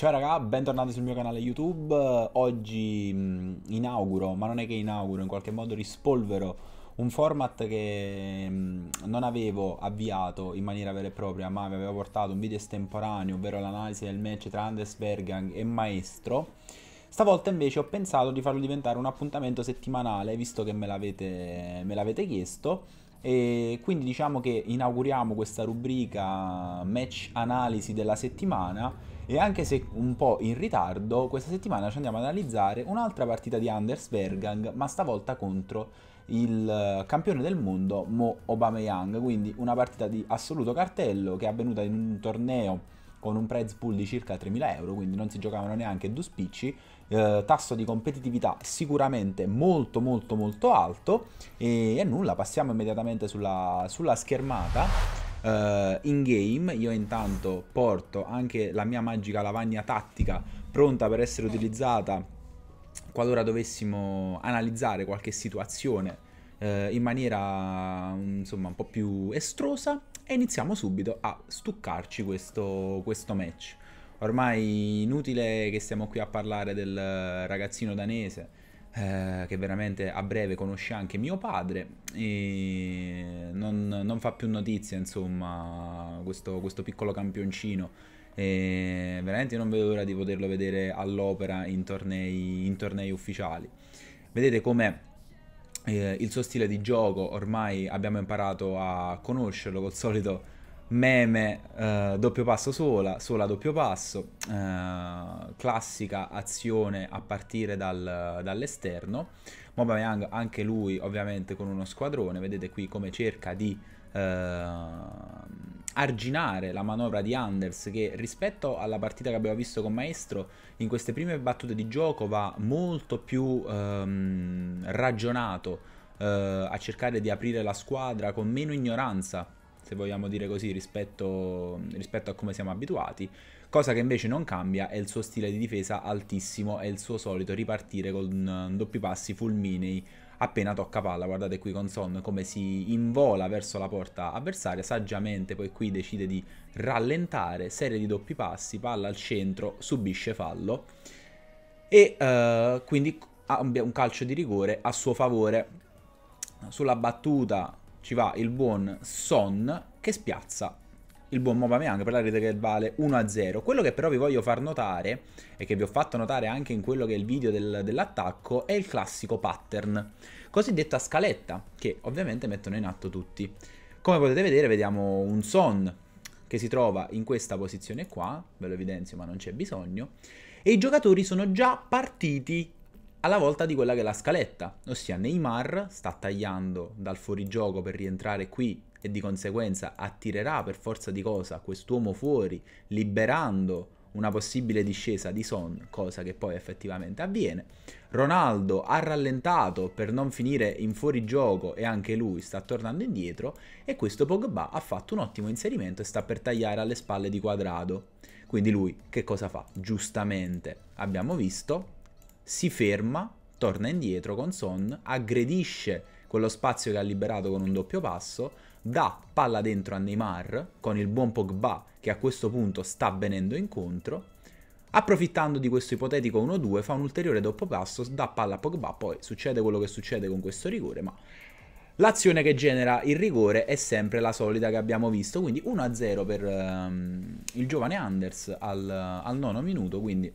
Ciao raga, bentornati sul mio canale YouTube. Oggi mh, mm, inauguro, ma non è che inauguro, in qualche modo rispolvero un format che mh, mm, non avevo avviato in maniera vera e propria, ma vi avevo portato un video estemporaneo, ovvero l'analisi del match tra Anders Bergang e Maestro. Stavolta invece ho pensato di farlo diventare un appuntamento settimanale, visto che me l'avete chiesto. E quindi diciamo che inauguriamo questa rubrica match analisi della settimana e anche se un po' in ritardo, questa settimana ci andiamo ad analizzare un'altra partita di Anders Bergang, ma stavolta contro il eh, campione del mondo Mo Obameyang, quindi una partita di assoluto cartello che è avvenuta in un torneo con un prize pool di circa 3.000 euro, quindi non si giocavano neanche due spicci, eh, tasso di competitività sicuramente molto molto molto alto e, e nulla, passiamo immediatamente sulla, sulla schermata uh, in game. Io intanto porto anche la mia magica lavagna tattica pronta per essere utilizzata qualora dovessimo analizzare qualche situazione uh, in maniera mm, insomma un po' più estrosa e iniziamo subito a stuccarci questo, questo match. Ormai inutile che stiamo qui a parlare del ragazzino danese eh, che veramente a breve conosce anche mio padre e non, non fa più notizia insomma questo, questo piccolo campioncino e veramente non vedo l'ora di poterlo vedere all'opera in tornei, in tornei ufficiali vedete come eh, il suo stile di gioco ormai abbiamo imparato a conoscerlo col solito meme eh, doppio passo sola, sola doppio passo, eh, classica azione a partire dal, dall'esterno, Mobameyang anche lui ovviamente con uno squadrone, vedete qui come cerca di eh, arginare la manovra di Anders che rispetto alla partita che abbiamo visto con Maestro in queste prime battute di gioco va molto più ehm, ragionato eh, a cercare di aprire la squadra con meno ignoranza se vogliamo dire così, rispetto, rispetto a come siamo abituati. Cosa che invece non cambia è il suo stile di difesa altissimo e il suo solito ripartire con eh, doppi passi fulminei appena tocca palla. Guardate qui con Son come si invola verso la porta avversaria, saggiamente poi qui decide di rallentare, serie di doppi passi, palla al centro, subisce fallo e uh, quindi abbia un calcio di rigore a suo favore. Sulla battuta ci va il buon Son che spiazza il buon Mobameyang per la rete che vale 1-0. Quello che però vi voglio far notare e che vi ho fatto notare anche in quello che è il video del, dell'attacco è il classico pattern, cosiddetta scaletta, che ovviamente mettono in atto tutti. Come potete vedere vediamo un Son che si trova in questa posizione qua, ve lo evidenzio ma non c'è bisogno, e i giocatori sono già partiti alla volta di quella che è la scaletta, ossia Neymar sta tagliando dal fuorigioco per rientrare qui e di conseguenza attirerà per forza di cosa quest'uomo fuori, liberando una possibile discesa di Son, cosa che poi effettivamente avviene. Ronaldo ha rallentato per non finire in fuorigioco e anche lui sta tornando indietro e questo Pogba ha fatto un ottimo inserimento e sta per tagliare alle spalle di Quadrado. Quindi lui che cosa fa? Giustamente abbiamo visto si ferma, torna indietro con Son, aggredisce quello spazio che ha liberato con un doppio passo, dà palla dentro a Neymar con il buon Pogba che a questo punto sta venendo incontro. Approfittando di questo ipotetico 1-2 fa un ulteriore doppio passo, dà palla a Pogba, poi succede quello che succede con questo rigore, ma L'azione che genera il rigore è sempre la solita che abbiamo visto, quindi 1-0 per um, il giovane Anders al, al nono minuto, quindi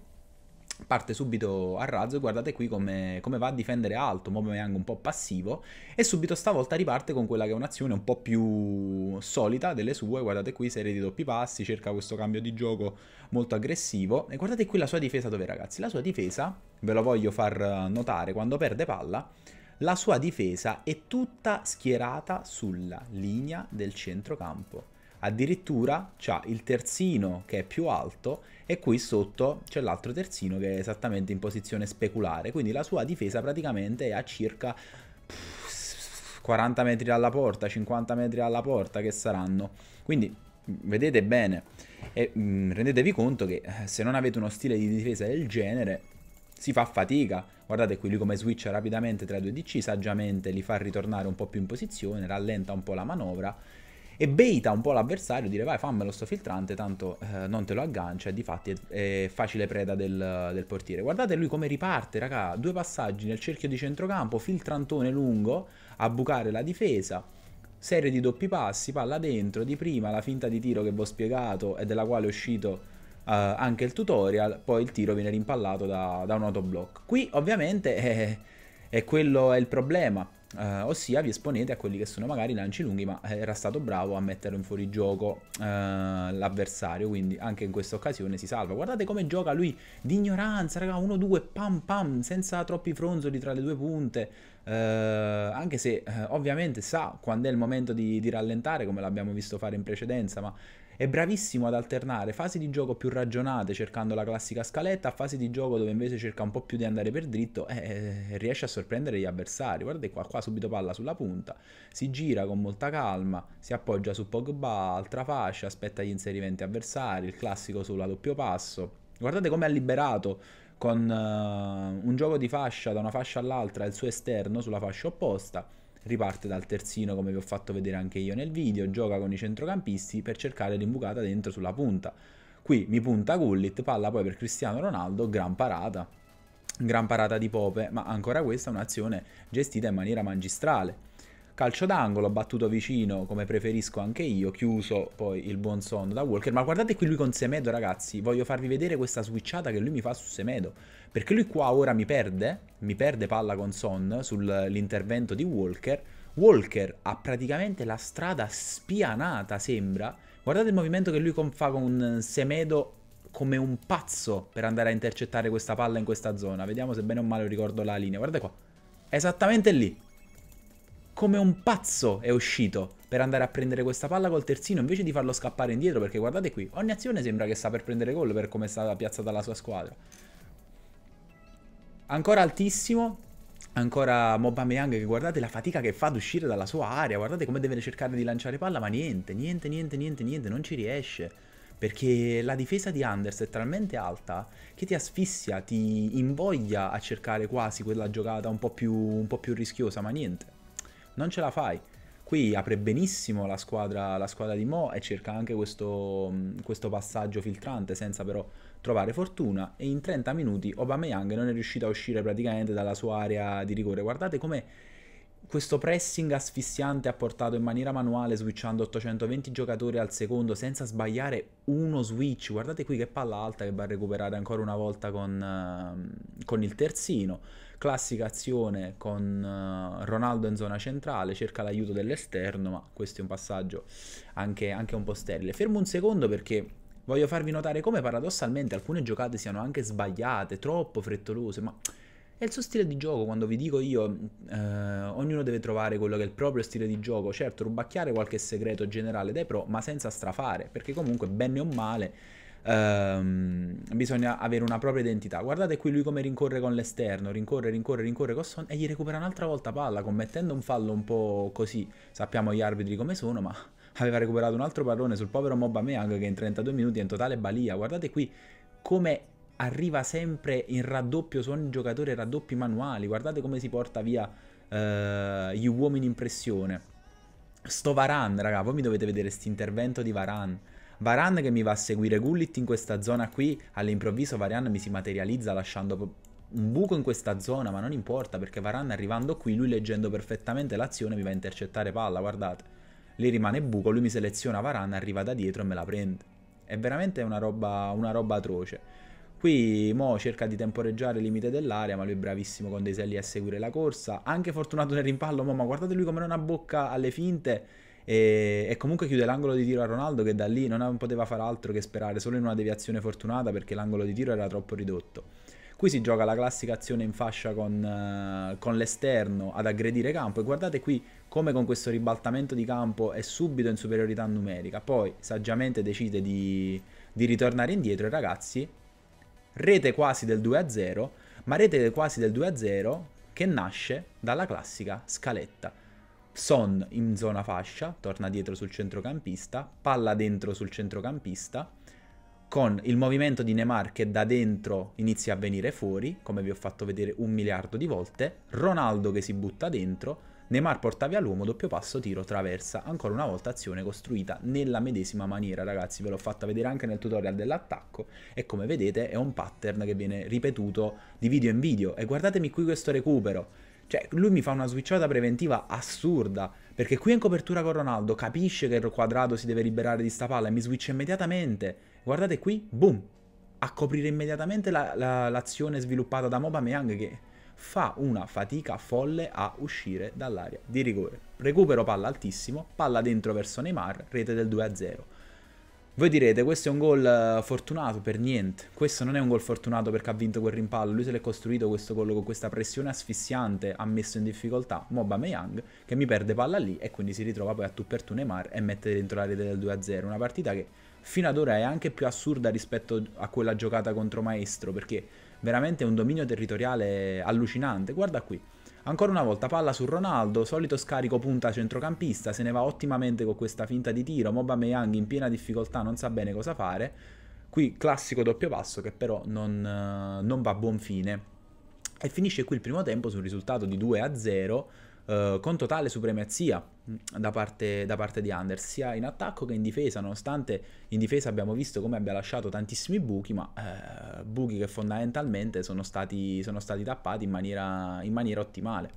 parte subito a razzo e guardate qui come, come, va a difendere alto, Aubameyang un po' passivo e subito stavolta riparte con quella che è un'azione un po' più solita delle sue, guardate qui serie di doppi passi, cerca questo cambio di gioco molto aggressivo e guardate qui la sua difesa dove ragazzi, la sua difesa, ve lo voglio far notare, quando perde palla la sua difesa è tutta schierata sulla linea del centrocampo addirittura c'ha il terzino che è più alto e qui sotto c'è l'altro terzino che è esattamente in posizione speculare, quindi la sua difesa praticamente è a circa 40 metri dalla porta, 50 metri dalla porta che saranno. Quindi vedete bene e mh, rendetevi conto che eh, se non avete uno stile di difesa del genere si fa fatica. Guardate qui lui come switcha rapidamente tra i due DC, saggiamente li fa ritornare un po' più in posizione, rallenta un po' la manovra e baita un po' l'avversario, dire vai fammelo sto filtrante, tanto eh, non te lo aggancia e di fatti è, è, facile preda del, del portiere. Guardate lui come riparte, raga, due passaggi nel cerchio di centrocampo, filtrantone lungo a bucare la difesa serie di doppi passi, palla dentro, di prima la finta di tiro che vi ho spiegato e della quale è uscito uh, anche il tutorial, poi il tiro viene rimpallato da, da un autoblock. Qui ovviamente è, è quello è il problema, eh, ossia vi esponete a quelli che sono magari lanci lunghi, ma eh, era stato bravo a mettere in fuorigioco eh, l'avversario, quindi anche in questa occasione si salva. Guardate come gioca lui di ignoranza, raga, 1-2, pam pam, senza troppi fronzoli tra le due punte. Eh, anche se eh, ovviamente sa quando è il momento di, di rallentare, come l'abbiamo visto fare in precedenza, ma è bravissimo ad alternare fasi di gioco più ragionate cercando la classica scaletta a fasi di gioco dove invece cerca un po' più di andare per dritto e eh, eh, riesce a sorprendere gli avversari. Guardate qua, qua subito palla sulla punta, si gira con molta calma, si appoggia su Pogba, altra fascia, aspetta gli inserimenti avversari, il classico sulla doppio passo. Guardate come ha liberato con uh, un gioco di fascia da una fascia all'altra il suo esterno sulla fascia opposta riparte dal terzino come vi ho fatto vedere anche io nel video, gioca con i centrocampisti per cercare l'imbucata dentro sulla punta. Qui mi punta Gullit, palla poi per Cristiano Ronaldo, gran parata. Gran parata di Pope, ma ancora questa è un'azione gestita in maniera magistrale calcio d'angolo, battuto vicino come preferisco anche io, chiuso poi il buon sonno da Walker, ma guardate qui lui con Semedo ragazzi, voglio farvi vedere questa switchata che lui mi fa su Semedo, perché lui qua ora mi perde, mi perde palla con Son sull'intervento di Walker, Walker ha praticamente la strada spianata sembra, guardate il movimento che lui fa con Semedo come un pazzo per andare a intercettare questa palla in questa zona, vediamo se bene o male ricordo la linea, guardate qua, esattamente lì, come un pazzo è uscito per andare a prendere questa palla col terzino invece di farlo scappare indietro perché guardate qui, ogni azione sembra che sta per prendere gol per come è stata piazzata la sua squadra. Ancora altissimo, ancora Mobameyang che guardate la fatica che fa ad uscire dalla sua area, guardate come deve cercare di lanciare palla, ma niente, niente, niente, niente, niente, non ci riesce. Perché la difesa di Anders è talmente alta che ti asfissia, ti invoglia a cercare quasi quella giocata un po' più, un po più rischiosa, ma niente non ce la fai. Qui apre benissimo la squadra, la squadra di Mo e cerca anche questo, mm, questo, passaggio filtrante senza però trovare fortuna e in 30 minuti Aubameyang non è riuscito a uscire praticamente dalla sua area di rigore. Guardate come questo pressing asfissiante ha portato in maniera manuale switchando 820 giocatori al secondo senza sbagliare uno switch. Guardate qui che palla alta che va a recuperare ancora una volta con, ehm, con il terzino classica azione con eh, Ronaldo in zona centrale, cerca l'aiuto dell'esterno, ma questo è un passaggio anche, anche un po' sterile. Fermo un secondo perché voglio farvi notare come paradossalmente alcune giocate siano anche sbagliate, troppo frettolose, ma è il suo stile di gioco, quando vi dico io, eh, ognuno deve trovare quello che è il proprio stile di gioco, certo rubacchiare qualche segreto generale dai pro, ma senza strafare, perché comunque bene o male ehm, bisogna avere una propria identità. Guardate qui lui come rincorre con l'esterno, rincorre, rincorre, rincorre con Son e gli recupera un'altra volta palla, commettendo un fallo un po' così. Sappiamo gli arbitri come sono, ma aveva recuperato un altro pallone sul povero Moba Meang che in 32 minuti è in totale balia. Guardate qui come arriva sempre in raddoppio su ogni giocatore, raddoppi manuali. Guardate come si porta via eh, gli uomini in pressione. Sto Varan, raga, voi mi dovete vedere st'intervento di Varan Varan che mi va a seguire Gullit in questa zona qui, all'improvviso Varan mi si materializza lasciando un buco in questa zona, ma non importa perché Varan arrivando qui, lui leggendo perfettamente l'azione mi va a intercettare palla, guardate. Lì rimane buco, lui mi seleziona Varan, arriva da dietro e me la prende. È veramente una roba, una roba atroce. Qui Mo cerca di temporeggiare il limite dell'area, ma lui è bravissimo con dei selli a seguire la corsa. Anche fortunato nel rimpallo, Mo, ma guardate lui come non ha bocca alle finte e, e comunque chiude l'angolo di tiro a Ronaldo che da lì non poteva fare altro che sperare solo in una deviazione fortunata perché l'angolo di tiro era troppo ridotto. Qui si gioca la classica azione in fascia con, uh, con, l'esterno ad aggredire campo e guardate qui come con questo ribaltamento di campo è subito in superiorità numerica. Poi saggiamente decide di, di ritornare indietro e ragazzi rete quasi del 2-0, ma rete quasi del 2-0 che nasce dalla classica scaletta. Son in zona fascia, torna dietro sul centrocampista, palla dentro sul centrocampista, con il movimento di Neymar che da dentro inizia a venire fuori, come vi ho fatto vedere un miliardo di volte, Ronaldo che si butta dentro, Neymar porta via l'uomo, doppio passo, tiro, traversa, ancora una volta azione costruita nella medesima maniera ragazzi, ve l'ho fatta vedere anche nel tutorial dell'attacco e come vedete è un pattern che viene ripetuto di video in video e guardatemi qui questo recupero, cioè, lui mi fa una switchata preventiva assurda. Perché qui in copertura con Ronaldo capisce che il quadrato si deve liberare di sta palla e mi switcha immediatamente. Guardate qui, boom! A coprire immediatamente la, la, l'azione sviluppata da Moba Meyang che fa una fatica folle a uscire dall'area di rigore. Recupero palla altissimo, palla dentro verso Neymar, rete del 2-0. Voi direte, questo è un gol eh, fortunato per niente. Questo non è un gol fortunato perché ha vinto quel rimpallo. Lui se l'è costruito questo gol con questa pressione asfissiante, ha messo in difficoltà Moba Meyang, che mi perde palla lì e quindi si ritrova poi a tu per tu Neymar e mette dentro la rete del 2-0. Una partita che fino ad ora è anche più assurda rispetto a quella giocata contro Maestro, perché veramente è un dominio territoriale allucinante. Guarda qui Ancora una volta palla su Ronaldo, solito scarico punta centrocampista, se ne va ottimamente con questa finta di tiro, Moba Meyang in piena difficoltà non sa bene cosa fare. Qui classico doppio passo che però non, eh, non va a buon fine. E finisce qui il primo tempo sul risultato di 2 0 eh, con totale supremazia da parte, da parte, di Anders, sia in attacco che in difesa, nonostante in difesa abbiamo visto come abbia lasciato tantissimi buchi, ma eh, buchi che fondamentalmente sono stati, sono stati tappati in maniera, in maniera ottimale.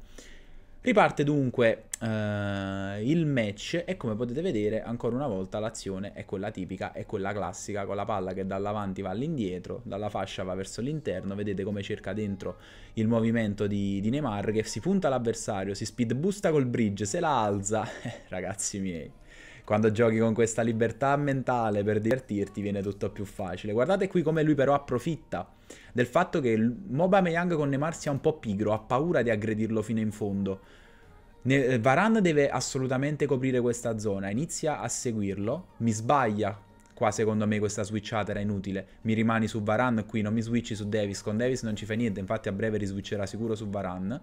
Riparte dunque eh, il match e come potete vedere ancora una volta l'azione è quella tipica, è quella classica con la palla che dall'avanti va all'indietro, dalla fascia va verso l'interno, vedete come cerca dentro il movimento di, di Neymar che si punta all'avversario, si speed busta col bridge, se la alza, eh, ragazzi miei. Quando giochi con questa libertà mentale per divertirti viene tutto più facile. Guardate qui come lui però approfitta del fatto che Moba Meyang con Neymar sia un po' pigro, ha paura di aggredirlo fino in fondo. Ne- eh, Varane deve assolutamente coprire questa zona, inizia a seguirlo, mi sbaglia. Qua secondo me questa switchata era inutile. Mi rimani su Varan qui, non mi switchi su Davis. Con Davis non ci fa niente, infatti a breve riswitcherà sicuro su Varan.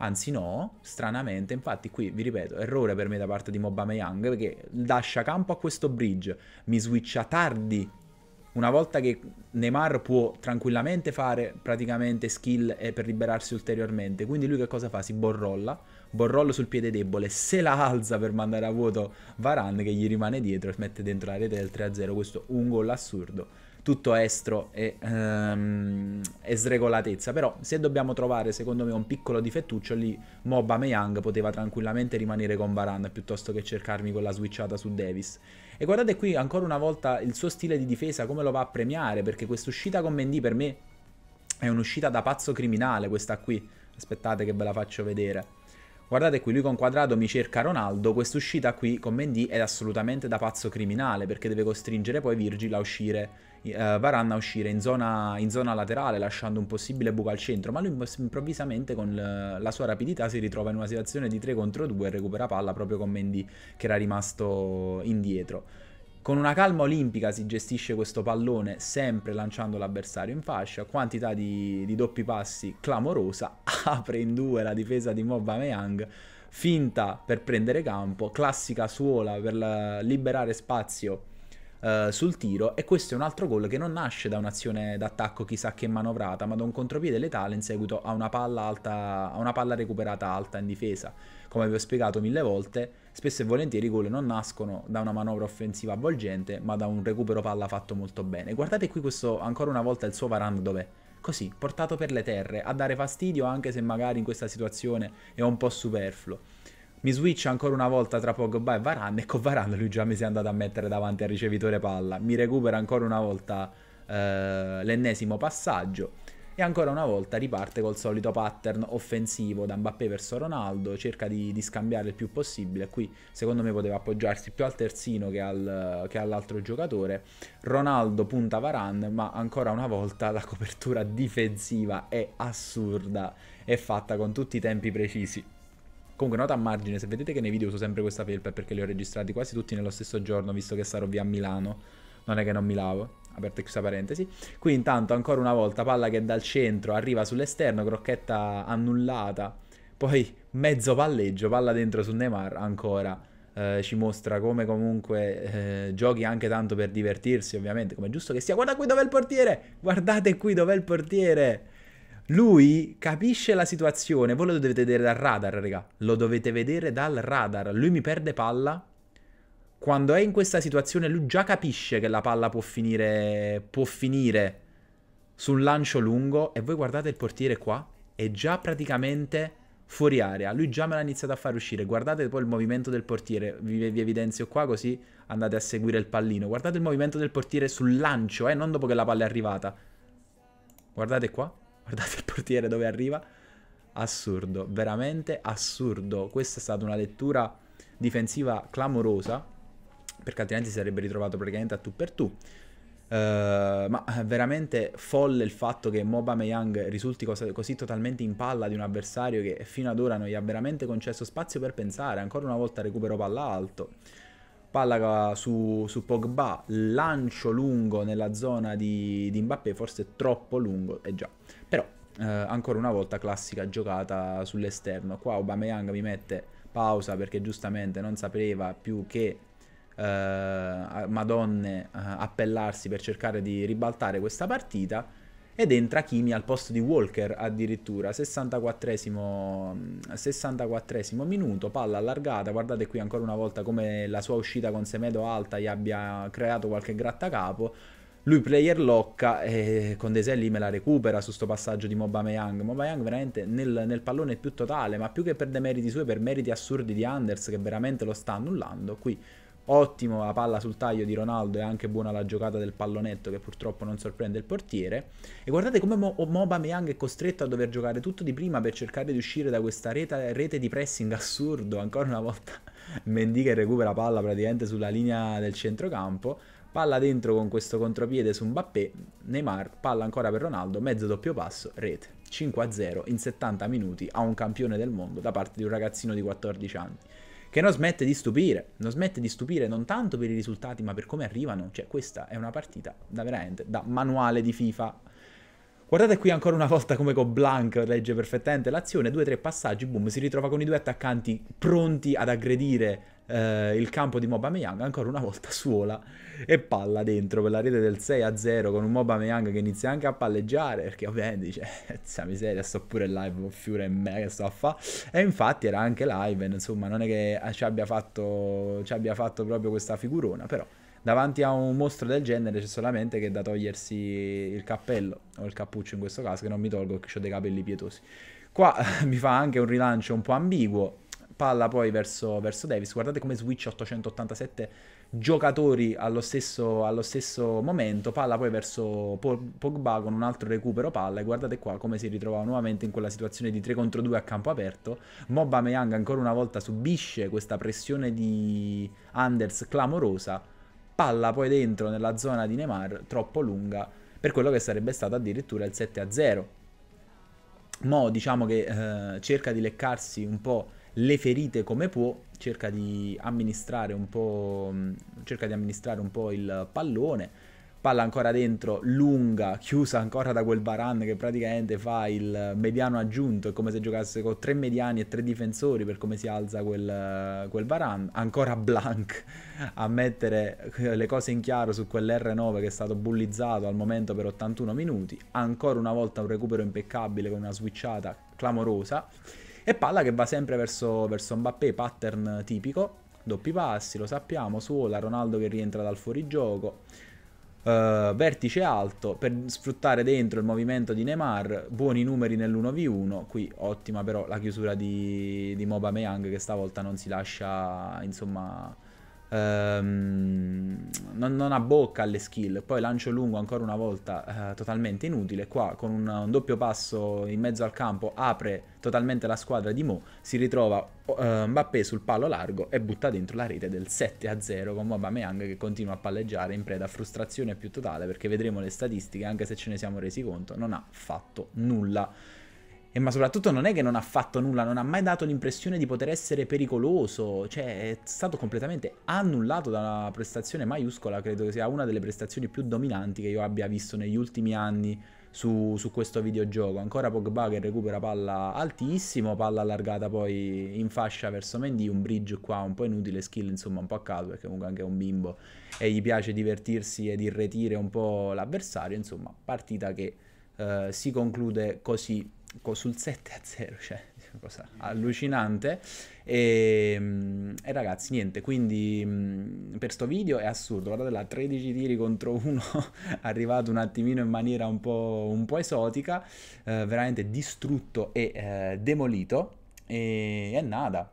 Anzi no, stranamente, infatti qui vi ripeto, errore per me da parte di Mobameyang perché lascia campo a questo bridge, mi switcha tardi una volta che Neymar può tranquillamente fare praticamente skill per liberarsi ulteriormente, quindi lui che cosa fa? Si borrolla, borrolla sul piede debole, se la alza per mandare a vuoto Varane che gli rimane dietro e mette dentro la rete del 3-0, questo un gol assurdo tutto estro e, um, e, sregolatezza. Però se dobbiamo trovare secondo me un piccolo difettuccio lì, Moba Meyang poteva tranquillamente rimanere con Varane piuttosto che cercarmi quella switchata su Davis. E guardate qui ancora una volta il suo stile di difesa, come lo va a premiare, perché quest'uscita con Mendy per me è un'uscita da pazzo criminale questa qui. Aspettate che ve la faccio vedere. Guardate qui, lui con quadrato mi cerca Ronaldo, quest'uscita qui con Mendy è assolutamente da pazzo criminale perché deve costringere poi Virgil a uscire, eh, Varanna a uscire in zona, in zona, laterale lasciando un possibile buco al centro, ma lui improvvisamente con eh, la sua rapidità si ritrova in una situazione di 3 contro 2 e recupera palla proprio con Mendy che era rimasto indietro. Con una calma olimpica si gestisce questo pallone sempre lanciando l'avversario in fascia, quantità di, di doppi passi clamorosa, apre in due la difesa di Mobba Meyang, finta per prendere campo, classica suola per la, liberare spazio eh, sul tiro e questo è un altro gol che non nasce da un'azione d'attacco chissà che manovrata, ma da un contropiede letale in seguito a una palla, alta, a una palla recuperata alta in difesa. Come vi ho spiegato mille volte, spesso e volentieri i gol non nascono da una manovra offensiva avvolgente, ma da un recupero palla fatto molto bene. Guardate qui questo ancora una volta il suo varando dov'è così, portato per le terre, a dare fastidio anche se magari in questa situazione è un po' superfluo mi switch ancora una volta tra Pogba e Varane e con Varane lui già mi si è andato a mettere davanti al ricevitore palla, mi recupera ancora una volta eh, l'ennesimo passaggio e ancora una volta riparte col solito pattern offensivo da Mbappé verso Ronaldo, cerca di, di scambiare il più possibile, qui secondo me poteva appoggiarsi più al terzino che, al, che all'altro giocatore, Ronaldo punta Varane ma ancora una volta la copertura difensiva è assurda, è fatta con tutti i tempi precisi. Comunque, nota a margine, se vedete che nei video uso sempre questa felpa è perché li ho registrati quasi tutti nello stesso giorno, visto che sarò via a Milano. Non è che non mi lavo. aperto e chiusa parentesi. Qui intanto, ancora una volta, palla che dal centro arriva sull'esterno, crocchetta annullata. Poi mezzo palleggio, palla dentro su Neymar ancora. Eh, ci mostra come comunque eh, giochi anche tanto per divertirsi, ovviamente, come è giusto che sia. Guarda qui dov'è il portiere! Guardate qui dov'è il portiere! Lui capisce la situazione, voi lo dovete vedere dal radar, raga. Lo dovete vedere dal radar. Lui mi perde palla. Quando è in questa situazione lui già capisce che la palla può finire può finire sul lancio lungo e voi guardate il portiere qua, è già praticamente fuori area. Lui già me l'ha iniziato a far uscire. Guardate poi il movimento del portiere, vi, vi, evidenzio qua così andate a seguire il pallino. Guardate il movimento del portiere sul lancio, eh, non dopo che la palla è arrivata. Guardate qua. Guardate il portiere dove arriva. Assurdo, veramente assurdo. Questa è stata una lettura difensiva clamorosa, perché altrimenti si sarebbe ritrovato praticamente a tu per tu. Uh, ma veramente folle il fatto che Moba Meyang risulti cosa, così totalmente in palla di un avversario che fino ad ora non gli ha veramente concesso spazio per pensare. Ancora una volta recupero palla alto palla su, su, Pogba, lancio lungo nella zona di, di Mbappé, forse troppo lungo, e eh già. Però eh, ancora una volta classica giocata sull'esterno. Qua Aubameyang mi mette pausa perché giustamente non sapeva più che eh, madonne eh, appellarsi per cercare di ribaltare questa partita ed entra Kimi al posto di Walker addirittura, 64esimo, 64esimo minuto, palla allargata, guardate qui ancora una volta come la sua uscita con Semedo alta gli abbia creato qualche grattacapo, lui player locca e con Deselli me la recupera su sto passaggio di Meyang. Mobameyang. Meyang veramente nel, nel, pallone più totale, ma più che per demeriti suoi, per meriti assurdi di Anders che veramente lo sta annullando. Qui ottimo la palla sul taglio di Ronaldo e anche buona la giocata del pallonetto che purtroppo non sorprende il portiere e guardate come Mo- Moba Meyang è costretto a dover giocare tutto di prima per cercare di uscire da questa rete, rete di pressing assurdo ancora una volta Mendy che recupera palla praticamente sulla linea del centrocampo palla dentro con questo contropiede su Mbappé Neymar, palla ancora per Ronaldo mezzo doppio passo, rete 5-0 in 70 minuti a un campione del mondo da parte di un ragazzino di 14 anni che non smette di stupire, non smette di stupire non tanto per i risultati ma per come arrivano, cioè questa è una partita da veramente, da manuale di FIFA. Guardate qui ancora una volta come con Blank legge perfettamente l'azione, due tre passaggi, boom, si ritrova con i due attaccanti pronti ad aggredire eh, il campo di Moba Meyang, ancora una volta suola e palla dentro per la rete del 6 a 0 con un Moba Meyang che inizia anche a palleggiare perché ovviamente dice zia eh, miseria sto pure live con Fiore e me che sto a fa e infatti era anche live insomma non è che eh, ci abbia fatto, ci abbia fatto proprio questa figurona però davanti a un mostro del genere c'è solamente che da togliersi il cappello o il cappuccio in questo caso che non mi tolgo che ho dei capelli pietosi qua mi fa anche un rilancio un po' ambiguo palla poi verso, verso Davis guardate come switch 887 giocatori allo stesso, allo stesso momento, palla poi verso Pogba con un altro recupero palla e guardate qua come si ritrova nuovamente in quella situazione di 3 contro 2 a campo aperto, Mobba Meyang ancora una volta subisce questa pressione di Anders clamorosa, palla poi dentro nella zona di Neymar troppo lunga per quello che sarebbe stato addirittura il 7 0. Mo diciamo che eh, cerca di leccarsi un po' le ferite come può, cerca di amministrare un po', mm, cerca di amministrare un po il pallone, palla ancora dentro, lunga, chiusa ancora da quel Baran che praticamente fa il mediano aggiunto, è come se giocasse con tre mediani e tre difensori per come si alza quel, quel Baran, ancora Blank a mettere le cose in chiaro su quell'R9 che è stato bullizzato al momento per 81 minuti, ancora una volta un recupero impeccabile con una switchata clamorosa e palla che va sempre verso, verso Mbappé, pattern tipico, doppi passi, lo sappiamo, suola, Ronaldo che rientra dal fuorigioco. Uh, vertice alto per sfruttare dentro il movimento di Neymar, buoni numeri nell'1v1, qui ottima però la chiusura di, di Moba Meyang che stavolta non si lascia insomma Um, non, non bocca alle skill. Poi lancio lungo ancora una volta, uh, totalmente inutile. Qua con un, un, doppio passo in mezzo al campo apre totalmente la squadra di Mo. Si ritrova uh, Mbappé sul palo largo e butta dentro la rete del 7-0 con Aubameyang che continua a palleggiare in preda a frustrazione più totale perché vedremo le statistiche, anche se ce ne siamo resi conto, non ha fatto nulla. E eh, ma soprattutto non è che non ha fatto nulla, non ha mai dato l'impressione di poter essere pericoloso, cioè è stato completamente annullato da una prestazione maiuscola, credo che sia una delle prestazioni più dominanti che io abbia visto negli ultimi anni su, su questo videogioco. Ancora Pogba che recupera palla altissimo, palla allargata poi in fascia verso Mendy, un bridge qua un po' inutile, skill insomma un po' a caso perché comunque anche è un bimbo e gli piace divertirsi ed irretire un po' l'avversario, insomma partita che eh, si conclude così sul 7 a 0, cioè cosa allucinante. E, ehm, e, ragazzi, niente, quindi mm, per sto video è assurdo, guardate là, 13 tiri contro uno arrivato un attimino in maniera un po', un po esotica, eh, veramente distrutto e eh, demolito. E, è nada,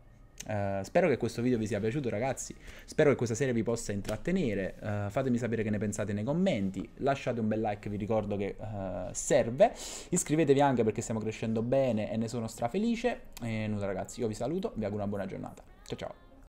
eh, spero che questo video vi sia piaciuto ragazzi, spero che questa serie vi possa intrattenere, uh, fatemi sapere che ne pensate nei commenti, lasciate un bel like, vi ricordo che uh, serve, iscrivetevi anche perché stiamo crescendo bene e ne sono strafelice, e nulla ragazzi, io vi saluto, vi auguro una buona giornata, ciao ciao!